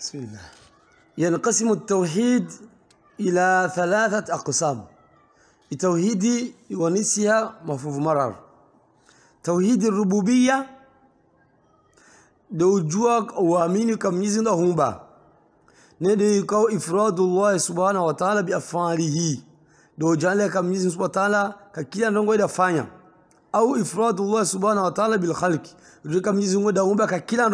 بسم الله ينقسم التوحيد إلى ثلاثة أقسام بتوحيد ونسيها مفهوم مرر توحيد الربوبية دوجوك وامين كميزن يزن ندي نديكو إفراد الله سبحانه وتعالى بأفعاله دو جانل كميزن سبحانه وتعالى ككلا نغو يدفعنا أو إفراد الله سبحانه وتعالى بالخلق دوجان كم يزن أهمبا ككلا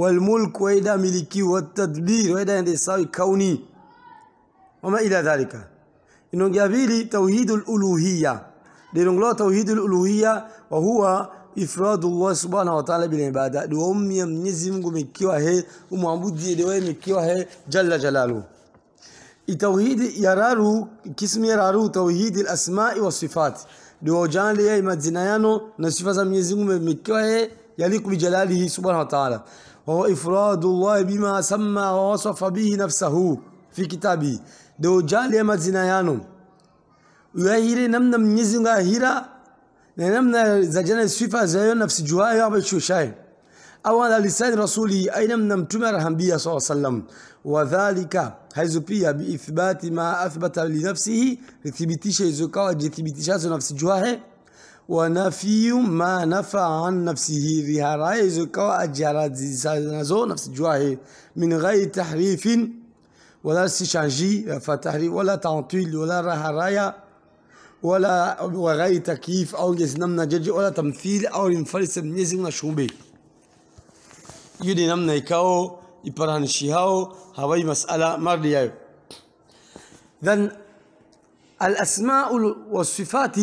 والملك وإذا ملكي والتدبير وإذا يساوي كوني وما إلى ذلك إنه جابيلي توحيد الألوهية لنقول توحيد الألوهية وهو إفراد الله سبحانه وتعالى بالعبادة لهم يمنزم مكيوه هي ومعبود يدوه مكيوه هي جل جلاله التوحيد يرارو كسم يرارو توحيد الأسماء والصفات لو جان ليه مدينيانو نصفة زميزم مكيوه يليق بجلاله سبحانه وتعالى وهو إفراد الله بما سمى ووصف به نفسه في كتابه دو جالي ما زنايانو ويهيري نمنا من منيزنغا هيرا نمنا زجنا السفا زيون نفس جوايا يابشو شاي أو على لسان رسوله أي نمنا متمر هنبيا صلى الله عليه وسلم وذلك حيث pia بإثبات ما أثبت لنفسه ثبتيشة زكاة ثبتيشة نفس جوايا ونفي ما نفى عن نفسه ظهراء زكوا أجارات زيزانزو نفس جواهي من غير تحريف ولا استشانجي فتحريف ولا تعطيل ولا رهرايا ولا وغير تكييف أو جسنمنا جج ولا تمثيل أو ينفرس من يزمنا شوبي يدي نمنا يكاو يبران شيهاو هواي مسألة مرديا ذن الأسماء والصفات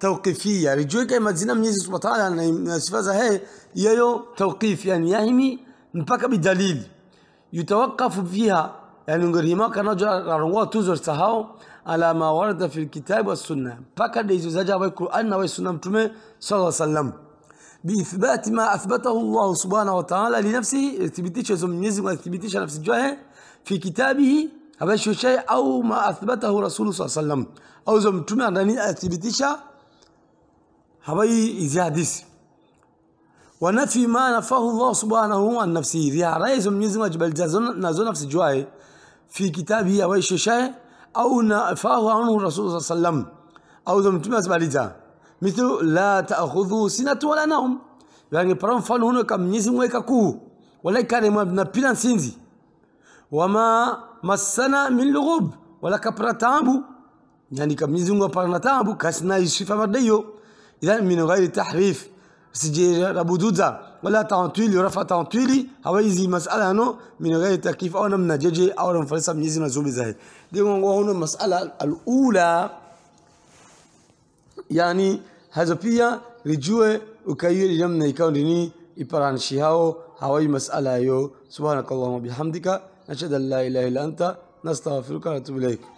توقيفية رجوك أي مدينة من يسوس مطالع يعني سفازة هي يو توقيف يعني يهمي نبقى بدليل يتوقف فيها يعني نقول هما كانوا جا رنوا توزر سهاو على ما ورد في الكتاب والسنة بقى ديزو زجا بي القرآن والسنة متومي صلى الله عليه وسلم بإثبات ما أثبته الله سبحانه وتعالى لنفسه اثبتيش يزم من يسوس اثبتيش نفس جوه في كتابه هذا شيء أو ما أثبته رسول صلى الله عليه وسلم أو زم تومي أثبتيش هبي إزياديس ونفي ما نفاه الله سبحانه عن نفسه ذي رئيس من يزم جبل نازو نفس جواي في كتابه أو ششاي أو نفاه عنه الرسول صلى الله عليه وسلم أو ذم تمس باليتا مثل لا تأخذوا سنة ولا نوم يعني برام فان هنا كم يزم ويكاكوه ولا كان ما بلان سينزي وما مسنا من لغوب ولا كبرتامو يعني كم يزم وبرنتابو كاسنا يشفى مرديو إذا من غير تحريف رابو دوزا ولا تعطيلي رفع تانتويلي تعطيلي يزي مسألة هنا من غير تكييف أو نمنا جيجي أو نمفلسة من يزي نزوم زاهد دي هنا مسألة الأولى يعني هذا فيها رجوع وكيل يمنا يكون ديني إبران شهاو يزي مسألة يو سبحانك اللهم وبحمدك نشهد أن لا إله إلا أنت نستغفرك ونتوب إليك